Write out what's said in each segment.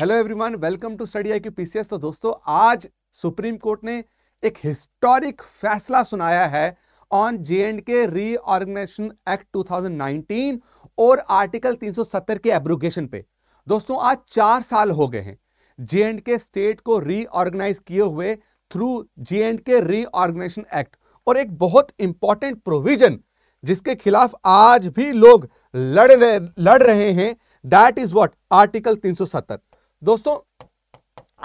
hello everyone welcome to Study I Q PCS तो दोस्तों आज सुप्रीम कोर्ट ने एक हिस्टोरिक फैसला सुनाया है on J and K reorganisation act 2019 और आर्टिकल 370 के एब्रोगेशन पे दोस्तों आज चार साल हो गए हैं जे एंड के स्टेट को रीऑर्गेनाइज किए हुए through J and K organisation act और एक बहुत इंपॉर्टेंट प्रोविजन जिसके खिलाफ आज भी लोग लड़ रहे लड़ रहे हैं दैट इज वॉट आर्टिकल तीन दोस्तों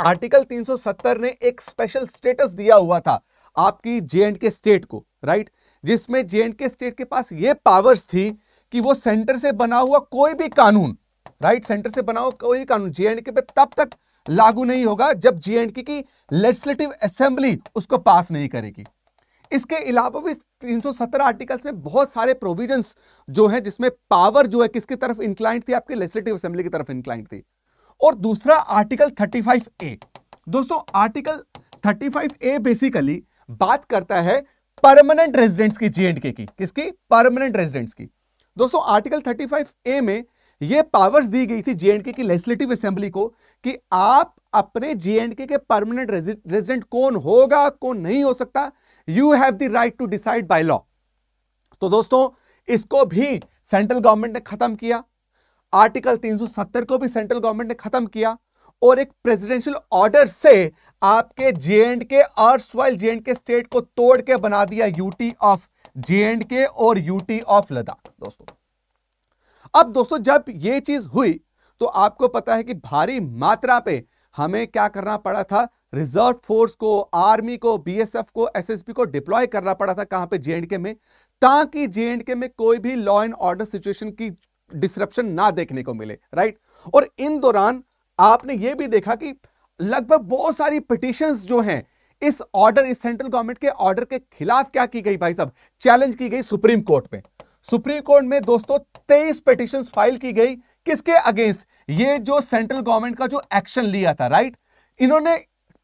आर्टिकल 370 ने एक स्पेशल स्टेटस दिया हुआ था आपकी जे एंड के स्टेट को राइट जिसमें जे एंड के स्टेट के पास ये पावर्स थी कि वो सेंटर से बना हुआ कोई भी कानून राइट सेंटर से बना हुआ कोई कानून जे एंड के पे तब तक लागू नहीं होगा जब जे एंड के की लेजिस्लेटिव असेंबली उसको पास नहीं करेगी इसके अलावा भी 370 आर्टिकल्स में बहुत सारे प्रोविजंस जो है जिसमें पावर जो है किसकी तरफ इंक्लाइंट थी आपकी लेजिस्लेटिव असेंबली की तरफ इंक्लाइंट थी और दूसरा आर्टिकल 35 ए दोस्तों आर्टिकल 35 ए बेसिकली बात करता है परमानेंट रेजिडेंट्स की जीएनडीके की किसकी परमानेंट रेजिडेंट्स की दोस्तों आर्टिकल 35 ए में ये पावर्स दी गई थी जेएनके की लेजिस्लेटिव असेंबली को कि आप अपने जेएनके के परमानेंट रेजिडेंट कौन होगा कौन नहीं हो सकता you have the right to decide by law तो दोस्तों इसको भी सेंट्रल गवर्नमेंट ने खत्म किया आर्टिकल 370 को भी सेंट्रल गवर्नमेंट ने खत्म किया और एक प्रेसिडेंशियल ऑर्डर से आपके J and K erstwhile J and K state को तोड़ के बना दिया यूटी ऑफ जे एंड के और यूटी ऑफ लद्दाख दोस्तों अब दोस्तों जब ये चीज हुई तो आपको पता है कि भारी मात्रा पे हमें क्या करना पड़ा था रिजर्व फोर्स को आर्मी को बीएसएफ को एसएसबी को डिप्लॉय करना पड़ा था कहां पे जे के में ताकि जे के में कोई भी लॉ एंड ऑर्डर सिचुएशन की डिसरप्शन ना देखने को मिले राइट और इन दौरान आपने ये भी देखा कि लगभग बहुत सारी पिटिशन जो हैं इस ऑर्डर इस सेंट्रल गवर्नमेंट के ऑर्डर के खिलाफ क्या की गई भाई साहब चैलेंज की गई सुप्रीम कोर्ट में सुप्रीम कोर्ट में दोस्तों तेईस पिटिशन फाइल की गई किसके अगेंस्ट ये जो सेंट्रल गवर्नमेंट का जो एक्शन लिया था राइट इन्होंने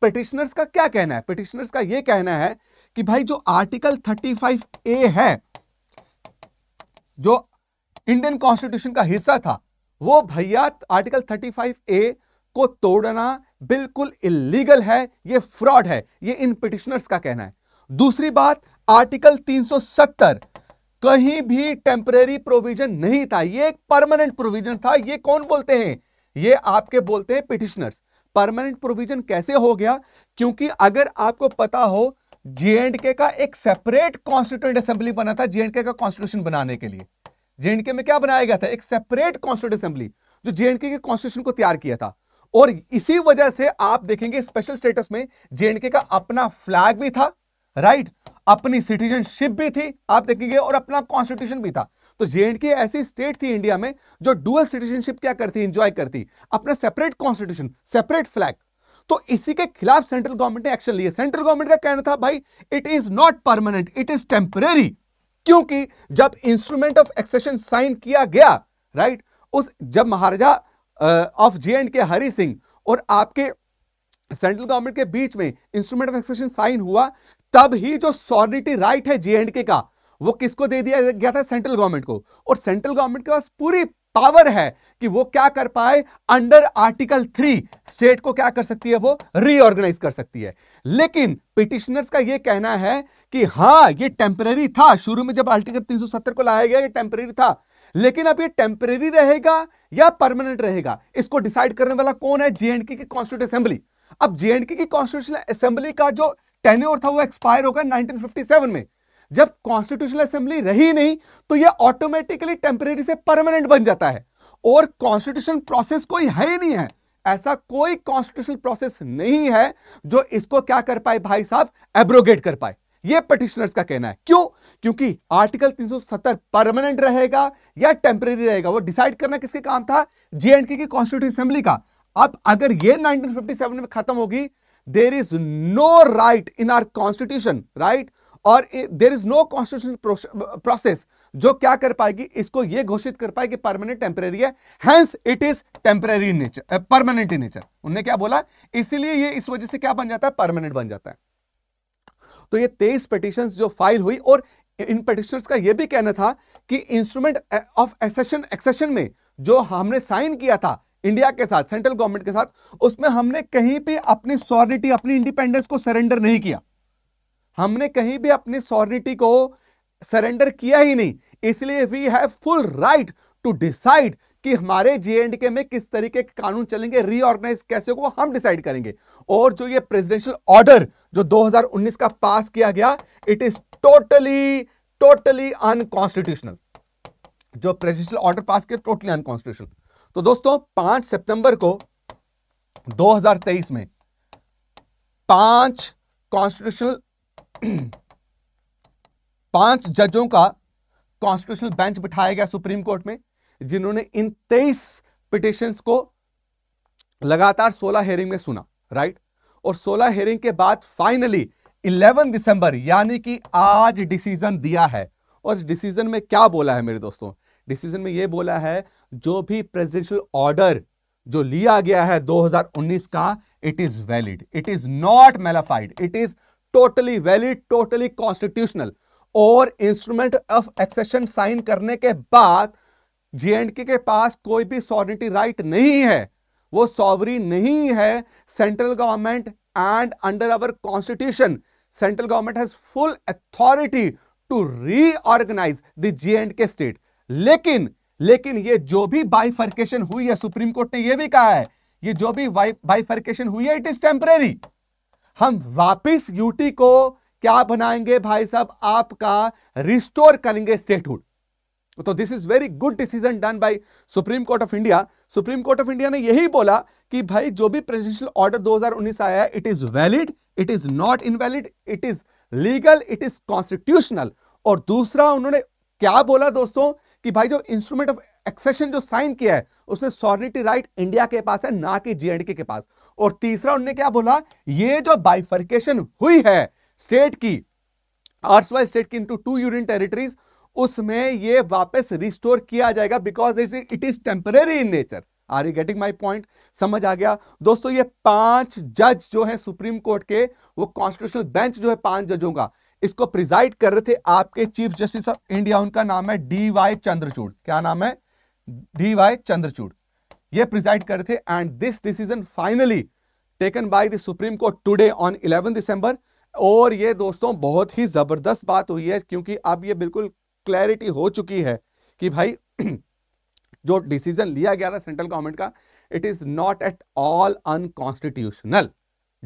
पिटिशनर्स का क्या कहना है पिटिशनर्स का ये कहना है कि भाई जो आर्टिकल 35 ए है जो इंडियन कॉन्स्टिट्यूशन का हिस्सा था वो भैया आर्टिकल 35 ए को तोड़ना बिल्कुल इलीगल है ये फ्रॉड है ये इन पिटिशनर्स का कहना है दूसरी बात आर्टिकल 370 कहीं भी टेम्परेरी प्रोविजन नहीं था ये एक परमानेंट प्रोविजन था ये कौन बोलते हैं ये आपके बोलते हैं पिटिशनर्स परमानेंट प्रोविजन कैसे हो गया क्योंकि अगर आपको पता हो जे का एक सेपरेट कॉन्स्टिट्यूंट असेंबली बना था जे का कॉन्स्टिट्यूशन बनाने के लिए जेएनके में क्या बनाया गया था एक सेपरेट कॉन्स्टिट्यूट असेंबली जो जेएनके के कॉन्स्टिट्यूशन को तैयार किया था और इसी वजह से आप देखेंगे स्पेशल स्टेटस में जेएनके का अपना फ्लैग भी था राइट अपनी सिटीजनशिप भी थी आप देखेंगे और अपना कॉन्स्टिट्यूशन भी था तो जेएनके ऐसी स्टेट थी इंडिया में जो डुअल सिटीजनशिप क्या करती इंजॉय करती अपना सेपरेट कॉन्स्टिट्यूशन सेपरेट फ्लैग तो इसी के खिलाफ सेंट्रल गवर्नमेंट ने एक्शन लिया सेंट्रल गवर्नमेंट का कहना था भाई it is not permanent it is temporary क्योंकि जब इंस्ट्रूमेंट ऑफ एक्सेशन साइन किया गया राइट उस जब महाराजा ऑफ जे एंड के हरि सिंह और आपके सेंट्रल गवर्नमेंट के बीच में इंस्ट्रूमेंट ऑफ एक्सेशन साइन हुआ तब ही जो सॉरिटी राइट है जे एंड के का वो किसको दे दिया गया था सेंट्रल गवर्नमेंट को और सेंट्रल गवर्नमेंट के पास पूरी पावर है कि वो क्या कर पाए अंडर आर्टिकल थ्री स्टेट को क्या कर सकती है वो रीऑर्गेनाइज कर सकती है लेकिन पिटिशनर्स का ये कहना है कि हाँ ये टेम्परेरी था शुरू में जब आर्टिकल 370 को लाया गया ये टेम्परेरी था लेकिन अब ये टेम्परेरी रहेगा या परमानेंट रहेगा इसको डिसाइड करने वाला कौन है जेएनके की कॉन्स्टिट्यूट असेंबली अब जेएनके की कॉन्स्टिट्यूशन असेंबली का जो टेन्योर था वो एक्सपायर होगा नाइनटीन में जब कॉन्स्टिट्यूशनल असेंबली रही नहीं तो यह ऑटोमेटिकली टेम्परेरी से परमानेंट बन जाता है और कॉन्स्टिट्यूशन प्रोसेस कोई है ही नहीं है ऐसा कोई कॉन्स्टिट्यूशनल प्रोसेस नहीं है जो इसको क्या कर पाए भाई साहब एब्रोगेट कर पाए ये पटिशनर्स का कहना है क्यों क्योंकि आर्टिकल 370 परमानेंट रहेगा या टेम्परेरी रहेगा वो डिसाइड करना किसके काम था जेएनके की कॉन्स्टिट्यूशन असेंबली का अब अगर ये 1957 में खत्म होगी there is no right in our constitution right और there is no constitutional process जो क्या कर पाएगी इसको यह घोषित कर कि परमानेंट टेम्परेरी है hence it is temporary nature permanent in nature उन्होंने क्या बोला इसीलिए ये इस वजह से क्या बन जाता है परमानेंट बन जाता है तो ये तेईस पिटिशन जो फाइल हुई और इन पिटिशनर्स का यह भी कहना था कि इंस्ट्रूमेंट ऑफ एक्सेशन एक्सेशन में जो हमने साइन किया था इंडिया के साथ सेंट्रल गवर्नमेंट के साथ उसमें हमने कहीं पे अपनी सॉरिटी अपनी इंडिपेंडेंस को सरेंडर नहीं किया हमने कहीं भी अपनी सॉरिटी को सरेंडर किया ही नहीं इसलिए we have full right to decide कि हमारे जे एंड के में किस तरीके के कानून चलेंगे रीऑर्गेनाइज कैसे होगा हम डिसाइड करेंगे और जो ये प्रेसिडेंशियल ऑर्डर जो 2019 का पास किया गया it is totally totally unconstitutional जो प्रेसिडेंशियल ऑर्डर पास किया टोटली अनकॉन्स्टिट्यूशनल तो दोस्तों पांच सितंबर को 2023 में पांच कॉन्स्टिट्यूशनल पांच जजों का कॉन्स्टिट्यूशनल बेंच बिठाया गया सुप्रीम कोर्ट में जिन्होंने इन तेईस पिटिशंस को लगातार 16 हेयरिंग में सुना राइट और 16 हेयरिंग के बाद फाइनली 11 दिसंबर यानी कि आज डिसीजन दिया है और डिसीजन में क्या बोला है मेरे दोस्तों डिसीजन में यह बोला है जो भी प्रेसिडेंशियल ऑर्डर जो लिया गया है 2019 का it is valid it is not malafide it is totally valid totally constitutional और इंस्ट्रूमेंट ऑफ एक्सेशन साइन करने के बाद जेएनके के पास कोई भी सॉरिटी राइट नहीं है वो सॉवरी नहीं है central government and under our constitution central government has full authority to reorganise the J and K state लेकिन लेकिन ये जो भी बाइफर्केशन हुई है सुप्रीम कोर्ट ने ये भी कहा है ये जो भी बाइफर्केशन हुई है इट इज टेम्परेरी हम वापस यूटी को क्या बनाएंगे भाई साहब आपका रिस्टोर करेंगे स्टेटहुड तो this is very good decision done by supreme court of India supreme court of India ने यही बोला कि भाई जो भी प्रेजिडेंशियल ऑर्डर 2019 आया है it is valid it is not invalid it is legal it is constitutional और दूसरा उन्होंने क्या बोला दोस्तों कि भाई जो इंस्ट्रूमेंट ऑफ एक्सेशन जो साइन किया है उसने सॉरिटी राइट इंडिया के पास है ना कि जीएनडके के पास और तीसरा उन्होंने क्या बोला ये जो बाइफर्केशन हुई है स्टेट की अर्स स्टेट की इंटू टू यूनियन टेरिटरीज उसमें ये वापस रिस्टोर किया जाएगा because it it is temporary in nature are you getting my point समझ आ गया दोस्तों ये पांच जज जो है सुप्रीम कोर्ट के वो कॉन्स्टिट्यूशनल बेंच जो है पांच जजों का इसको प्रिजाइड कर रहे थे आपके चीफ जस्टिस ऑफ इंडिया उनका नाम है डी वाई चंद्रचूड़ क्या नाम है डी वाई चंद्रचूड़ ये प्रिजाइड कर रहे थे and this decision finally taken by the supreme court today on eleven December और ये दोस्तों बहुत ही ज़बरदस्त बात हुई है क्योंकि अब ये बिल्कुल क्लैरिटी हो चुकी है कि भाई जो डिसीजन लिया गया था सेंट्रल गवर्नमेंट का it is not at all unconstitutional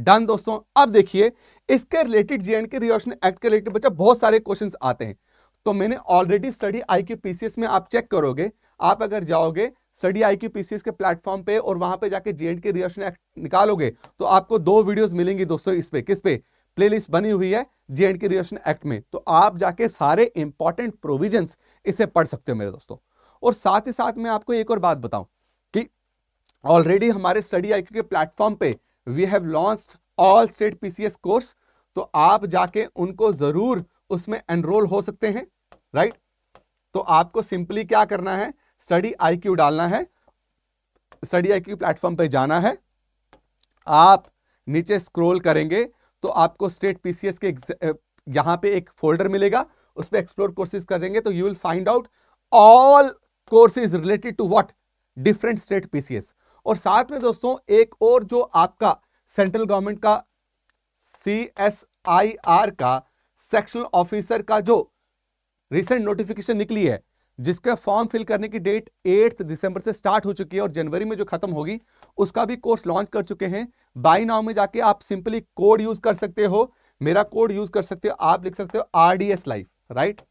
done दोस्तों अब देखिए इसके रिलेटेड जे एंड के रियोशन एक्ट के रिलेटेड बच्चा बहुत सारे क्वेश्चंस आते हैं तो मैंने already study I Q PCS में आप चेक करोगे आप अगर जाओगे स्टडी आई क्यू पीसीएस के प्लेटफॉर्म पे और वहां पे जाके जे के रिएक्शन एक्ट निकालोगे तो आपको दो वीडियोस मिलेंगी दोस्तों इस पे किस पे प्लेलिस्ट बनी हुई है जे के रिएक्शन एक्ट में तो आप जाके सारे इंपॉर्टेंट प्रोविजन इसे पढ़ सकते हो मेरे दोस्तों और साथ ही साथ मैं आपको एक और बात बताऊं कि ऑलरेडी हमारे स्टडी आई के प्लेटफॉर्म पे we have launch all state PCS course तो आप जाके उनको जरूर उसमें एनरोल हो सकते हैं राइट तो आपको सिंपली क्या करना है स्टडी आई डालना है स्टडी आई क्यू प्लेटफॉर्म पर जाना है आप नीचे स्क्रोल करेंगे तो आपको स्टेट पीसीएस के यहां पे एक फोल्डर मिलेगा उस पर एक्सप्लोर कोर्सेज करेंगे तो you will find out all courses related to what different state PCS और साथ में दोस्तों एक और जो आपका सेंट्रल गवर्नमेंट का सी एस आई आर का सेक्शनल ऑफिसर का जो रिसेंट नोटिफिकेशन निकली है जिसका फॉर्म फिल करने की डेट एट्थ दिसंबर से स्टार्ट हो चुकी है और जनवरी में जो खत्म होगी उसका भी कोर्स लॉन्च कर चुके हैं बाई नाउ में जाके आप सिंपली कोड यूज कर सकते हो मेरा कोड यूज कर सकते हो आप लिख सकते हो R D S life right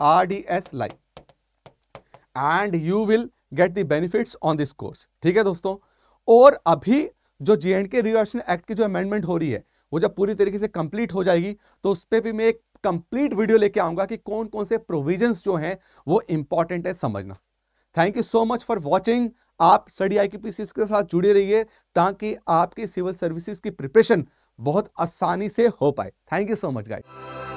R D S life and you will get the on this course ठीक है दोस्तों और अभी जो J and K reversion act की जो अमेंडमेंट हो रही है वो जब पूरी तरीके से कंप्लीट हो जाएगी तो उस पर भी मैं एक कंप्लीट वीडियो लेके आऊंगा कि कौन कौन से प्रोविजंस जो हैं वो इंपॉर्टेंट है समझना thank you so much for watching आप स्टडी आई के साथ जुड़े रहिए ताकि आपकी सिविल सर्विसेज की प्रिपरेशन बहुत आसानी से हो पाए thank you so much guys